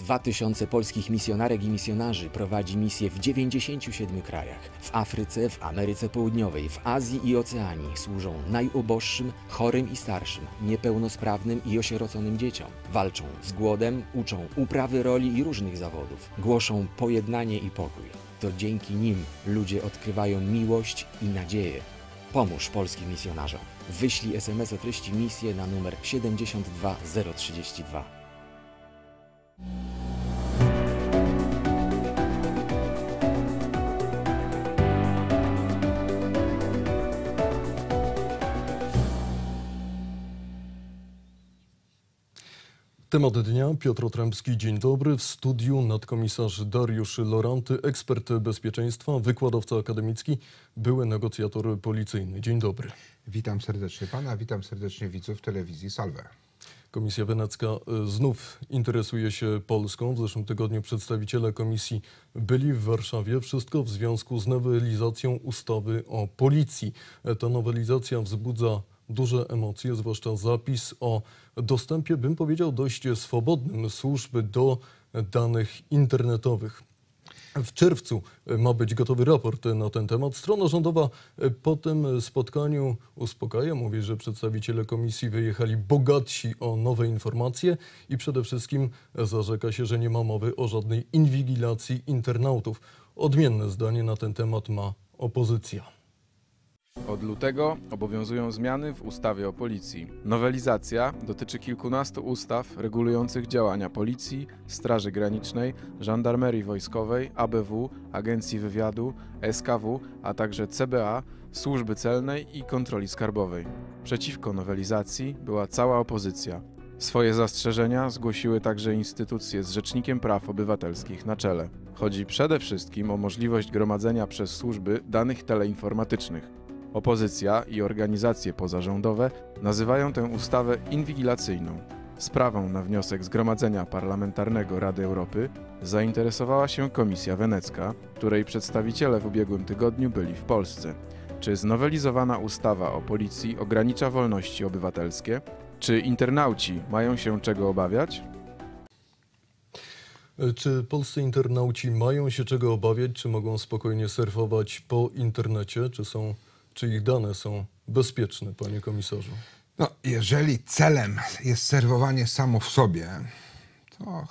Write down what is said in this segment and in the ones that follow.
2000 polskich misjonarek i misjonarzy prowadzi misje w 97 krajach. W Afryce, w Ameryce Południowej, w Azji i Oceanii służą najuboższym, chorym i starszym, niepełnosprawnym i osieroconym dzieciom. Walczą z głodem, uczą uprawy roli i różnych zawodów. Głoszą pojednanie i pokój. To dzięki nim ludzie odkrywają miłość i nadzieję. Pomóż polskim misjonarzom. Wyślij SMS o treści misję na numer 72032. Temat dnia Piotr Otrębski, dzień dobry. W studiu nadkomisarz Dariusz Loranty, ekspert bezpieczeństwa, wykładowca akademicki, były negocjator policyjny. Dzień dobry. Witam serdecznie pana, witam serdecznie widzów telewizji Salwe. Komisja Wenecka e, znów interesuje się Polską. W zeszłym tygodniu przedstawiciele komisji byli w Warszawie. Wszystko w związku z nowelizacją ustawy o policji. E, ta nowelizacja wzbudza duże emocje, zwłaszcza zapis o dostępie, bym powiedział, dość swobodnym służby do danych internetowych. W czerwcu ma być gotowy raport na ten temat. Strona rządowa po tym spotkaniu uspokaja, mówi, że przedstawiciele komisji wyjechali bogatsi o nowe informacje i przede wszystkim zarzeka się, że nie ma mowy o żadnej inwigilacji internautów. Odmienne zdanie na ten temat ma opozycja. Od lutego obowiązują zmiany w ustawie o policji. Nowelizacja dotyczy kilkunastu ustaw regulujących działania policji, Straży Granicznej, Żandarmerii Wojskowej, ABW, Agencji Wywiadu, SKW, a także CBA, Służby Celnej i Kontroli Skarbowej. Przeciwko nowelizacji była cała opozycja. Swoje zastrzeżenia zgłosiły także instytucje z Rzecznikiem Praw Obywatelskich na czele. Chodzi przede wszystkim o możliwość gromadzenia przez służby danych teleinformatycznych. Opozycja i organizacje pozarządowe nazywają tę ustawę inwigilacyjną. Sprawą na wniosek Zgromadzenia Parlamentarnego Rady Europy zainteresowała się Komisja Wenecka, której przedstawiciele w ubiegłym tygodniu byli w Polsce. Czy znowelizowana ustawa o policji ogranicza wolności obywatelskie? Czy internauci mają się czego obawiać? Czy polscy internauci mają się czego obawiać? Czy mogą spokojnie surfować po internecie? Czy są czy ich dane są bezpieczne, panie komisarzu? No, jeżeli celem jest serwowanie samo w sobie, to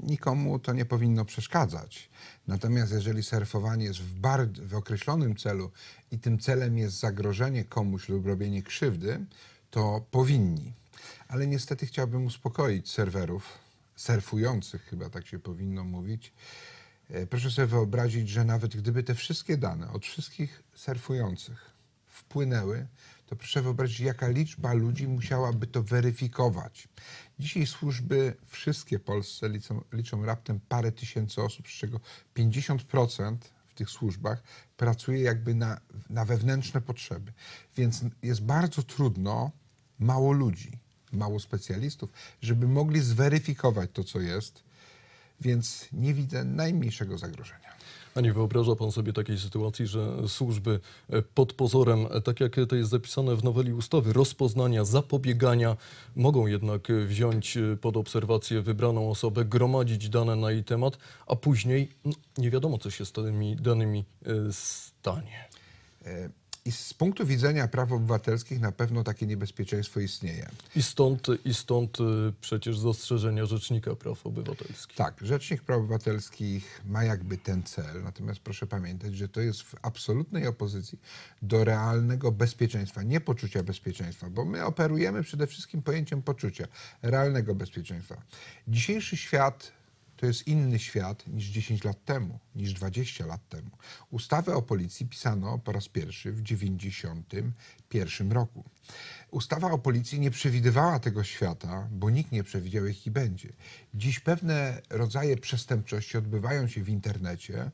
nikomu to nie powinno przeszkadzać. Natomiast jeżeli serwowanie jest w, bar- w określonym celu i tym celem jest zagrożenie komuś lub robienie krzywdy, to powinni. Ale niestety chciałbym uspokoić serwerów, surfujących chyba tak się powinno mówić. E, proszę sobie wyobrazić, że nawet gdyby te wszystkie dane od wszystkich surfujących wpłynęły, to proszę wyobrazić, jaka liczba ludzi musiałaby to weryfikować. Dzisiaj służby wszystkie Polsce liczą, liczą raptem parę tysięcy osób, z czego 50% w tych służbach pracuje jakby na, na wewnętrzne potrzeby. Więc jest bardzo trudno, mało ludzi, mało specjalistów, żeby mogli zweryfikować to, co jest. Więc nie widzę najmniejszego zagrożenia. A nie wyobraża pan sobie takiej sytuacji, że służby e, pod pozorem, e, tak jak to jest zapisane w noweli ustawy, rozpoznania, zapobiegania, mogą jednak e, wziąć pod obserwację wybraną osobę, gromadzić dane na jej temat, a później no, nie wiadomo, co się z tymi danymi stanie. I z punktu widzenia praw obywatelskich na pewno takie niebezpieczeństwo istnieje. I stąd, i stąd y, przecież zastrzeżenia Rzecznika Praw Obywatelskich. Tak, Rzecznik Praw Obywatelskich ma jakby ten cel, natomiast proszę pamiętać, że to jest w absolutnej opozycji do realnego bezpieczeństwa, nie poczucia bezpieczeństwa, bo my operujemy przede wszystkim pojęciem poczucia, realnego bezpieczeństwa. Dzisiejszy świat to jest inny świat niż 10 lat temu, niż 20 lat temu. Ustawę o policji pisano po raz pierwszy w 1991 roku. Ustawa o policji nie przewidywała tego świata, bo nikt nie przewidział, jaki będzie. Dziś pewne rodzaje przestępczości odbywają się w internecie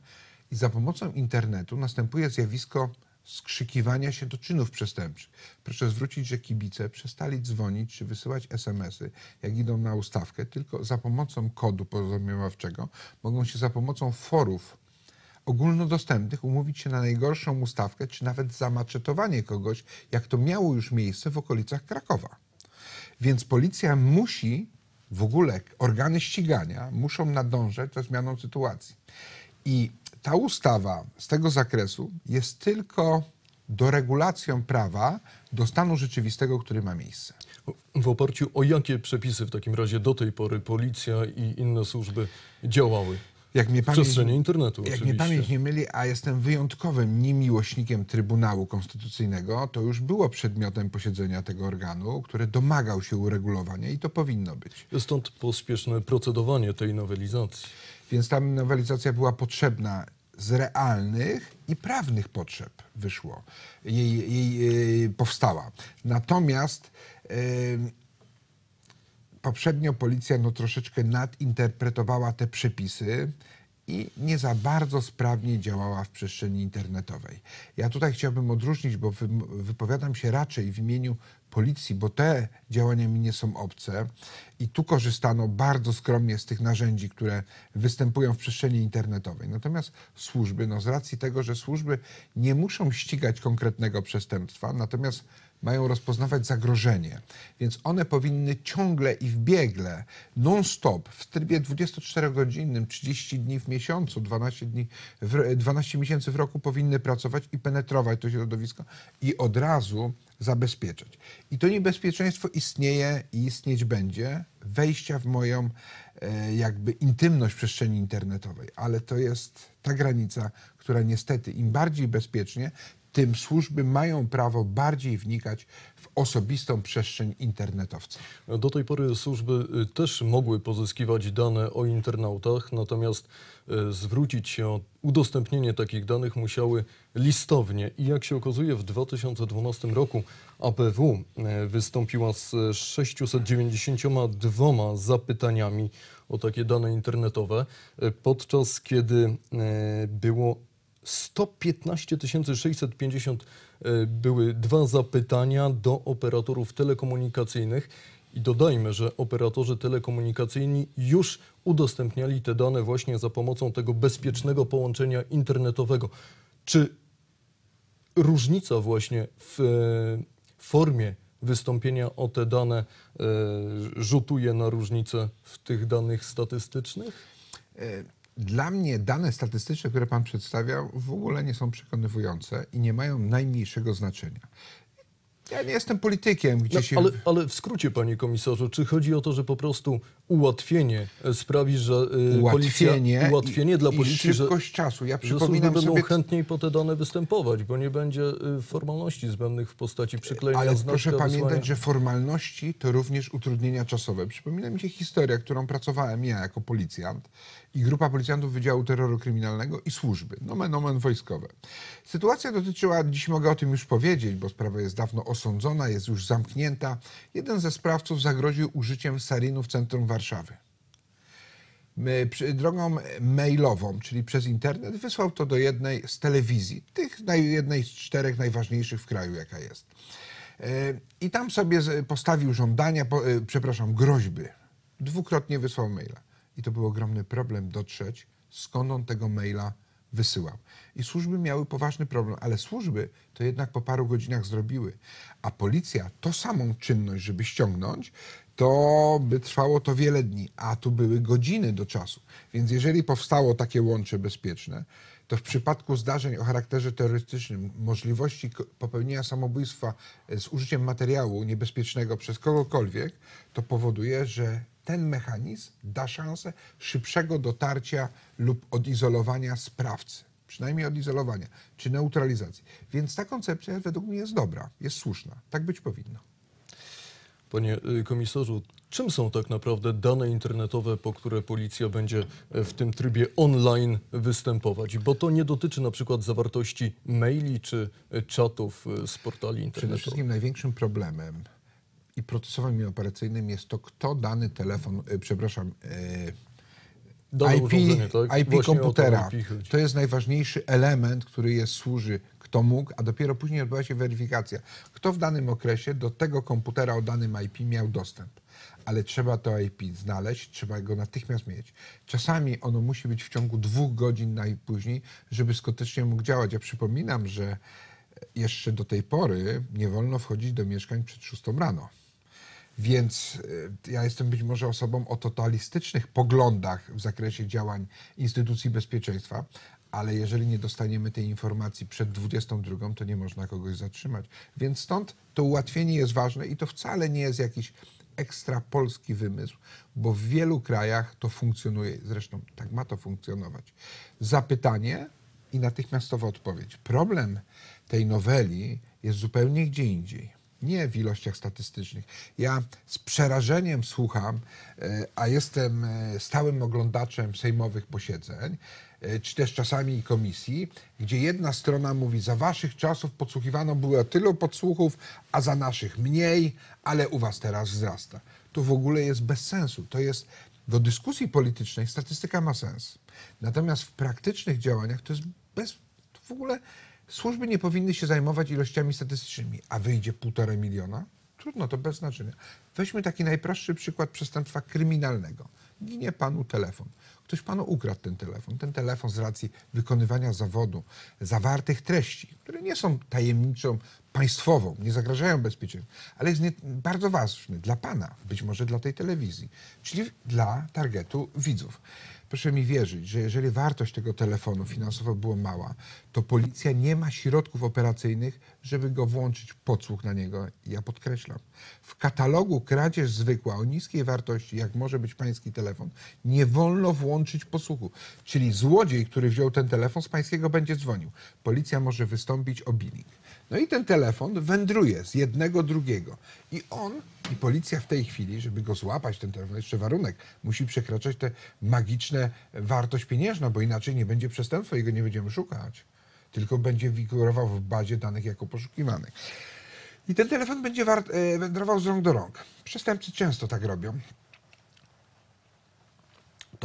i za pomocą internetu następuje zjawisko skrzykiwania się do czynów przestępczych. Proszę zwrócić, że kibice przestali dzwonić czy wysyłać SMS-y, jak idą na ustawkę, tylko za pomocą kodu porozumiewawczego mogą się za pomocą forów ogólnodostępnych umówić się na najgorszą ustawkę, czy nawet zamaczetowanie kogoś, jak to miało już miejsce w okolicach Krakowa. Więc policja musi, w ogóle organy ścigania muszą nadążać za zmianą sytuacji. I ta ustawa z tego zakresu jest tylko doregulacją prawa do stanu rzeczywistego, który ma miejsce. W oparciu o jakie przepisy w takim razie do tej pory policja i inne służby działały? Jak mnie pamięć, w przestrzeni internetu. Jak oczywiście. mnie pamięć nie myli, a jestem wyjątkowym niemiłośnikiem Trybunału Konstytucyjnego, to już było przedmiotem posiedzenia tego organu, który domagał się uregulowania i to powinno być. Stąd pospieszne procedowanie tej nowelizacji. Więc ta nowelizacja była potrzebna z realnych i prawnych potrzeb wyszło, jej, jej e, powstała. Natomiast e, poprzednio policja no, troszeczkę nadinterpretowała te przepisy i nie za bardzo sprawnie działała w przestrzeni internetowej. Ja tutaj chciałbym odróżnić, bo wypowiadam się raczej w imieniu policji, bo te działania mi nie są obce i tu korzystano bardzo skromnie z tych narzędzi, które występują w przestrzeni internetowej. Natomiast służby, no z racji tego, że służby nie muszą ścigać konkretnego przestępstwa, natomiast mają rozpoznawać zagrożenie, więc one powinny ciągle i w biegle, non-stop, w trybie 24-godzinnym, 30 dni w miesiącu, 12, dni w, 12 miesięcy w roku powinny pracować i penetrować to środowisko i od razu zabezpieczać. I to niebezpieczeństwo istnieje i istnieć będzie wejścia w moją e, jakby intymność przestrzeni internetowej, ale to jest ta granica, która niestety im bardziej bezpiecznie, tym służby mają prawo bardziej wnikać w osobistą przestrzeń internetowca. Do tej pory służby y, też mogły pozyskiwać dane o internautach, natomiast y, zwrócić się o udostępnienie takich danych musiały listownie. I jak się okazuje, w 2012 roku APW y, wystąpiła z 692 zapytaniami o takie dane internetowe, podczas kiedy było 115 650 e, były dwa zapytania do operatorów telekomunikacyjnych. I dodajmy, że operatorzy telekomunikacyjni już udostępniali te dane właśnie za pomocą tego bezpiecznego połączenia internetowego. Czy różnica właśnie w e, formie wystąpienia o te dane e, rzutuje na różnicę w tych danych statystycznych? Dla mnie dane statystyczne, które pan przedstawiał, w ogóle nie są przekonywujące i nie mają najmniejszego znaczenia. Ja nie jestem politykiem, gdzie no, się... ale, ale w skrócie, panie komisarzu, czy chodzi o to, że po prostu ułatwienie e, sprawi, że ułatwienie, policja, ułatwienie dla policji, szybkość że, czasu. Ja przypominam że będą sobie... chętniej po te dane występować, bo nie będzie e, formalności zbędnych w postaci przyklejenia Ale znaczka, proszę pamiętać, wysłania. że formalności to również utrudnienia czasowe. Przypomina mi się historia, którą pracowałem ja jako policjant i grupa policjantów Wydziału Terroru Kryminalnego i służby, no menomen wojskowe. Sytuacja dotyczyła, dziś mogę o tym już powiedzieć, bo sprawa jest dawno osądzona, jest już zamknięta. Jeden ze sprawców zagroził użyciem sarinu w centrum Warszawy. Drogą mailową, czyli przez internet, wysłał to do jednej z telewizji, tych jednej z czterech najważniejszych w kraju, jaka jest. E, I tam sobie postawił żądania, e, przepraszam, groźby. Dwukrotnie wysłał maila. I to był ogromny problem dotrzeć, skąd on tego maila wysyłał. I służby miały poważny problem, ale służby to jednak po paru godzinach zrobiły. A policja to samą czynność, żeby ściągnąć, to by trwało to wiele dni, a tu były godziny do czasu. Więc jeżeli powstało takie łącze bezpieczne, to w przypadku zdarzeń o charakterze terrorystycznym możliwości popełnienia samobójstwa e, z użyciem materiału niebezpiecznego przez kogokolwiek, to powoduje, że ten mechanizm da szansę szybszego dotarcia lub odizolowania sprawcy. Przynajmniej odizolowania czy neutralizacji. Więc ta koncepcja według mnie jest dobra, jest słuszna. Tak być powinno. Panie y, komisarzu, czym są tak naprawdę dane internetowe, po które policja będzie e, w tym trybie online występować? Bo to nie dotyczy na przykład zawartości maili czy e, czatów e, z portali internetowych. Przede wszystkim największym problemem i procesowym i operacyjnym jest to, kto dany telefon, przepraszam, IP, tak? IP komputera. To, IP to jest najważniejszy element, który jest, służy kto mógł, a dopiero później odbyła się weryfikacja, kto w danym okresie do tego komputera o danym IP miał dostęp. Ale trzeba to IP znaleźć, trzeba go natychmiast mieć. Czasami ono musi być w ciągu dwóch godzin najpóźniej, żeby skutecznie mógł działać. Ja przypominam, że jeszcze do tej pory nie wolno wchodzić do mieszkań przed szóstą rano. Więc e, ja jestem być może osobą o totalistycznych poglądach w zakresie działań instytucji bezpieczeństwa, ale jeżeli nie dostaniemy tej informacji przed 22, to nie można kogoś zatrzymać. Więc stąd to ułatwienie jest ważne i to wcale nie jest jakiś ekstra polski wymysł, bo w wielu krajach to funkcjonuje. Zresztą tak ma to funkcjonować. Zapytanie i natychmiastowa odpowiedź. Problem tej noweli jest zupełnie gdzie indziej. Nie w ilościach statystycznych. Ja z przerażeniem słucham, e, a jestem e, stałym oglądaczem sejmowych posiedzeń, E, czy też czasami komisji, gdzie jedna strona mówi, za waszych czasów podsłuchiwano było tyle podsłuchów, a za naszych mniej, ale u was teraz wzrasta. To w ogóle jest bez sensu. To jest do dyskusji politycznej statystyka ma sens. Natomiast w praktycznych działaniach to jest bez to w ogóle służby nie powinny się zajmować ilościami statystycznymi, a wyjdzie półtora miliona. Trudno, to bez znaczenia. Weźmy taki najprostszy przykład przestępstwa kryminalnego. Ginie panu telefon. Ktoś panu ukradł ten telefon. Ten telefon z racji wykonywania zawodu, zawartych treści, które nie są tajemniczą państwową, nie zagrażają bezpieczeństwu, ale jest nie, bardzo ważny dla pana, być może dla tej telewizji, czyli dla targetu widzów. Proszę mi wierzyć, że jeżeli wartość tego telefonu finansowo była mała, to policja nie ma środków operacyjnych, żeby go włączyć podsłuch na niego. Ja podkreślam. W katalogu kradzież zwykła o niskiej wartości, jak może być pański telefon, nie wolno włączyć posłuchu. Czyli złodziej, który wziął ten telefon z pańskiego będzie dzwonił. Policja może wystąpić o billing. No i ten telefon wędruje z jednego drugiego. I on, i policja w tej chwili, żeby go złapać, ten telefon, jeszcze warunek, musi przekraczać tę magiczne wartość pieniężną, bo inaczej nie będzie przestępstwa i go nie będziemy szukać. Tylko będzie wigurował w bazie danych jako poszukiwany. I ten telefon będzie e, wędrował z rąk do rąk. Przestępcy często tak robią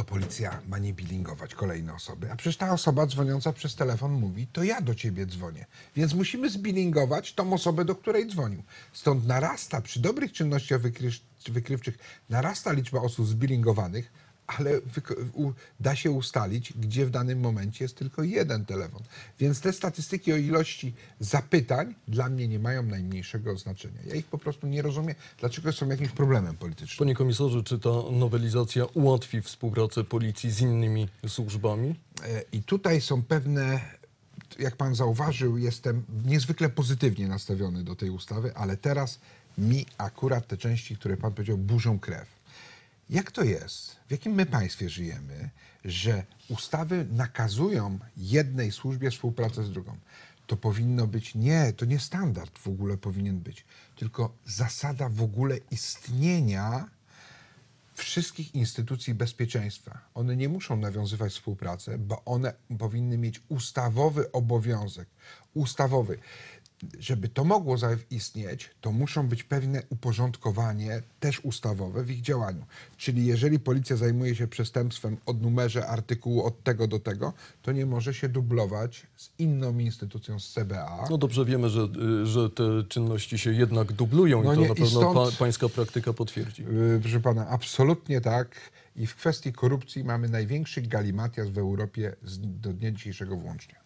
to policja ma nie bilingować kolejne osoby. A przecież ta osoba dzwoniąca przez telefon mówi, to ja do ciebie dzwonię. Więc musimy zbilingować tą osobę, do której dzwonił. Stąd narasta przy dobrych czynnościach wykrywczych, narasta liczba osób zbilingowanych, ale da się ustalić, gdzie w danym momencie jest tylko jeden telefon. Więc te statystyki o ilości zapytań dla mnie nie mają najmniejszego znaczenia. Ja ich po prostu nie rozumiem, dlaczego są jakimś problemem politycznym. Panie komisarzu, czy ta nowelizacja ułatwi współpracę policji z innymi służbami? E, I tutaj są pewne jak pan zauważył, jestem niezwykle pozytywnie nastawiony do tej ustawy, ale teraz mi akurat te części, które pan powiedział, burzą krew. Jak to jest, w jakim my państwie żyjemy, że ustawy nakazują jednej służbie współpracę z drugą? To powinno być nie, to nie standard w ogóle powinien być, tylko zasada w ogóle istnienia wszystkich instytucji bezpieczeństwa. One nie muszą nawiązywać współpracy, bo one powinny mieć ustawowy obowiązek. Ustawowy żeby to mogło zaistnieć, to muszą być pewne uporządkowanie też ustawowe w ich działaniu. Czyli jeżeli policja zajmuje się przestępstwem od numerze artykułu od tego do tego, to nie może się dublować z inną instytucją, z CBA. No dobrze wiemy, że, y, że te czynności się jednak dublują no i to nie, na pewno pa, pańska praktyka potwierdzi. Y, proszę pana, absolutnie tak. I w kwestii korupcji mamy największy galimatias w Europie z, do dnia dzisiejszego włącznie.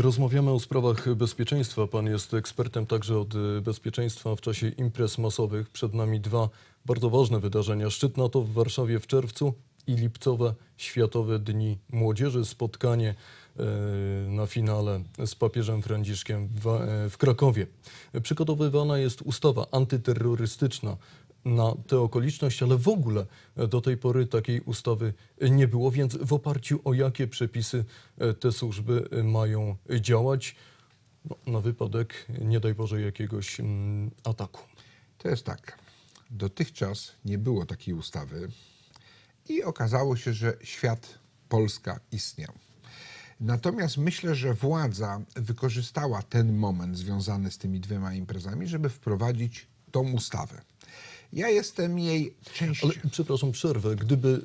Rozmawiamy o sprawach bezpieczeństwa. Pan jest ekspertem także od bezpieczeństwa w czasie imprez masowych. Przed nami dwa bardzo ważne wydarzenia. Szczyt NATO w Warszawie w czerwcu i lipcowe Światowe Dni Młodzieży. Spotkanie e, na finale z papieżem Franciszkiem w, e, Krakowie. Przygotowywana jest ustawa antyterrorystyczna na tę okoliczność, ale w ogóle do tej pory takiej ustawy nie było, więc w oparciu o jakie przepisy e, te służby e, mają działać no, na wypadek, nie daj Boże, jakiegoś mm, ataku. To jest tak. Dotychczas nie było takiej ustawy i okazało się, że świat Polska istniał. Natomiast myślę, że władza wykorzystała ten moment związany z tymi dwiema imprezami, żeby wprowadzić tą ustawę. Ja jestem jej częścią. Ale przepraszam, przerwę. Gdyby y,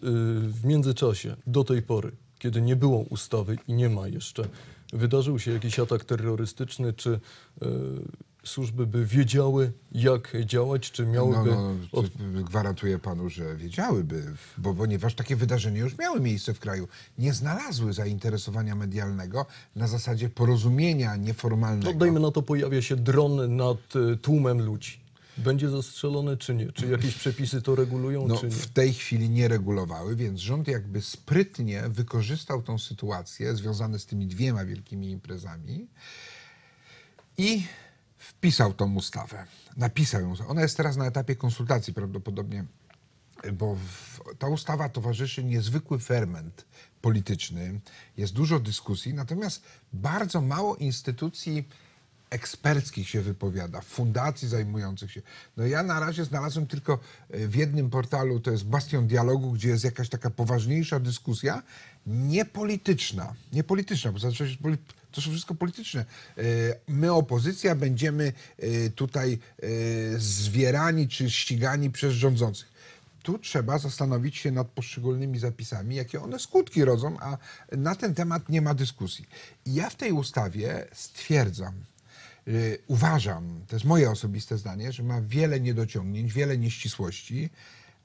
w międzyczasie, do tej pory, kiedy nie było ustawy i nie ma jeszcze, wydarzył się jakiś atak terrorystyczny, czy y, służby by wiedziały, jak działać, czy miałyby... No, no, no od... Gwarantuję panu, że wiedziałyby, bo ponieważ takie wydarzenia już miały miejsce w kraju. Nie znalazły zainteresowania medialnego na zasadzie porozumienia nieformalnego. Oddajmy no, na to, pojawia się dron nad y, tłumem ludzi. Będzie zastrzelony czy nie? Czy jakieś przepisy to regulują, no, czy nie? W tej chwili nie regulowały, więc rząd jakby sprytnie wykorzystał tą sytuację związane z tymi dwiema wielkimi imprezami i wpisał tą ustawę. Napisał ją. Ona jest teraz na etapie konsultacji prawdopodobnie, bo w, ta ustawa towarzyszy niezwykły ferment polityczny. Jest dużo dyskusji, natomiast bardzo mało instytucji eksperckich się wypowiada, fundacji zajmujących się. No ja na razie znalazłem tylko e, w jednym portalu, to jest Bastion Dialogu, gdzie jest jakaś taka poważniejsza dyskusja, niepolityczna. Niepolityczna, bo zazwyczaj to są wszystko polityczne. E, my, opozycja, będziemy e, tutaj zwierani czy ścigani przez rządzących. Tu trzeba zastanowić się nad poszczególnymi zapisami, jakie one skutki rodzą, a na ten temat nie ma dyskusji. ja w tej ustawie stwierdzam, Y, uważam, to jest moje osobiste zdanie, że ma wiele niedociągnięć, wiele nieścisłości,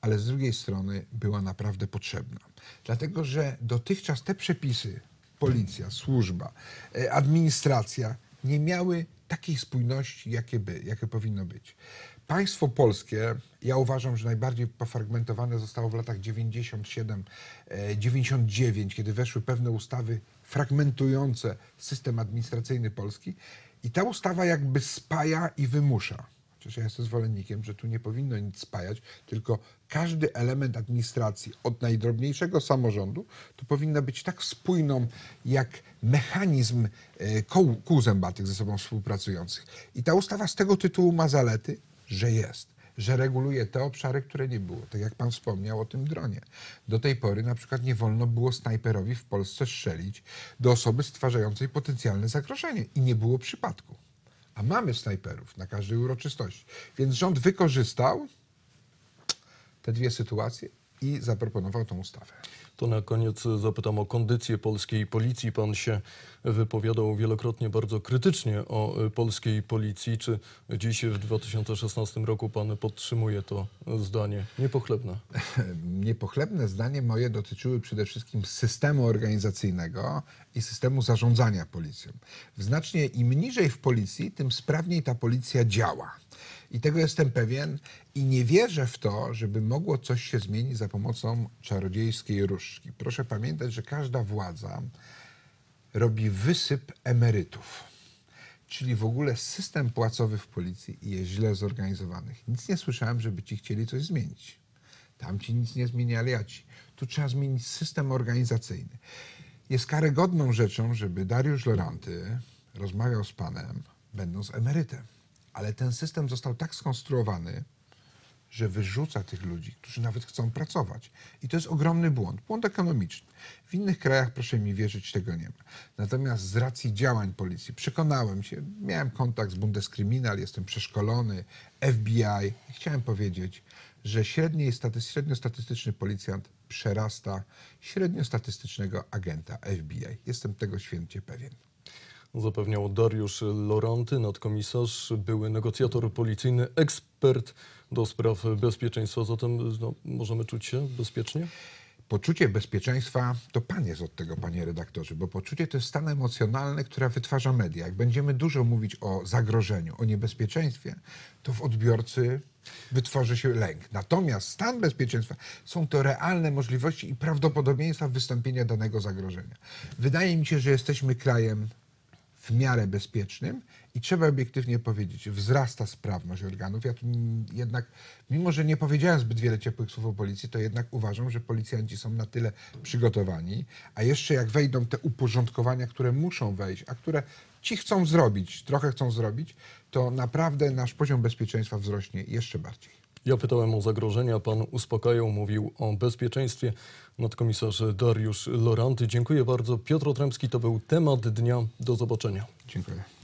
ale z drugiej strony była naprawdę potrzebna. Dlatego, że dotychczas te przepisy, policja, służba, y, administracja, nie miały takiej spójności, jakie, by, jakie powinno być. Państwo polskie, ja uważam, że najbardziej pofragmentowane zostało w latach 97-99, e, kiedy weszły pewne ustawy fragmentujące system administracyjny Polski i ta ustawa jakby spaja i wymusza. Chociaż ja jestem zwolennikiem, że tu nie powinno nic spajać, tylko każdy element administracji, od najdrobniejszego samorządu, to powinna być tak spójną, jak mechanizm e, kół, kół zębatych ze sobą współpracujących. I ta ustawa z tego tytułu ma zalety, że jest że reguluje te obszary, które nie było. Tak jak pan wspomniał o tym dronie. Do tej pory na przykład nie wolno było snajperowi w Polsce strzelić do osoby stwarzającej potencjalne zagrożenie i nie było przypadku. A mamy snajperów na każdej uroczystości. Więc rząd wykorzystał te dwie sytuacje i zaproponował tą ustawę. To na koniec zapytam o kondycję polskiej policji. Pan się wypowiadał wielokrotnie bardzo krytycznie o e, polskiej policji. Czy dziś w 2016 roku pan podtrzymuje to zdanie? Niepochlebne. Niepochlebne zdanie moje dotyczyły przede wszystkim systemu organizacyjnego i systemu zarządzania policją. Znacznie im niżej w policji, tym sprawniej ta policja działa. I tego jestem pewien i nie wierzę w to, żeby mogło coś się zmienić za pomocą czarodziejskiej różdżki. Proszę pamiętać, że każda władza robi wysyp emerytów. Czyli w ogóle system płacowy w policji jest źle zorganizowany. Nic nie słyszałem, żeby ci chcieli coś zmienić. Tamci nic nie zmieniali, a ci. Tu trzeba zmienić system organizacyjny. Jest karygodną rzeczą, żeby Dariusz Loranty rozmawiał z panem, będąc emerytem ale ten system został tak skonstruowany, że wyrzuca tych ludzi, którzy nawet chcą pracować. I to jest ogromny błąd, błąd ekonomiczny. W innych krajach, proszę mi wierzyć, tego nie ma. Natomiast z racji działań policji przekonałem się, miałem kontakt z Bundeskriminal, jestem przeszkolony, FBI i chciałem powiedzieć, że średni, średniostatystyczny policjant przerasta średniostatystycznego agenta FBI. Jestem tego święcie pewien. Zapewniał Dariusz Loranty, nadkomisarz, były negocjator policyjny, ekspert do spraw bezpieczeństwa. Zatem no, możemy czuć się bezpiecznie? Poczucie bezpieczeństwa to pan jest od tego, panie redaktorze, bo poczucie to jest stan emocjonalny, który wytwarza media. Jak będziemy dużo mówić o zagrożeniu, o niebezpieczeństwie, to w odbiorcy wytworzy się lęk. Natomiast stan bezpieczeństwa są to realne możliwości i prawdopodobieństwa wystąpienia danego zagrożenia. Wydaje mi się, że jesteśmy krajem w miarę bezpiecznym i trzeba obiektywnie powiedzieć, wzrasta sprawność organów. Ja tu jednak, mimo że nie powiedziałem zbyt wiele ciepłych słów o policji, to jednak uważam, że policjanci są na tyle przygotowani, a jeszcze jak wejdą te uporządkowania, które muszą wejść, a które ci chcą zrobić, trochę chcą zrobić, to naprawdę nasz poziom bezpieczeństwa wzrośnie jeszcze bardziej. Ja pytałem o zagrożenia, pan uspokajał, mówił o bezpieczeństwie. Nadkomisarz Dariusz Loranty, dziękuję bardzo. Piotr Otremski to był temat dnia. Do zobaczenia. Dziękuję.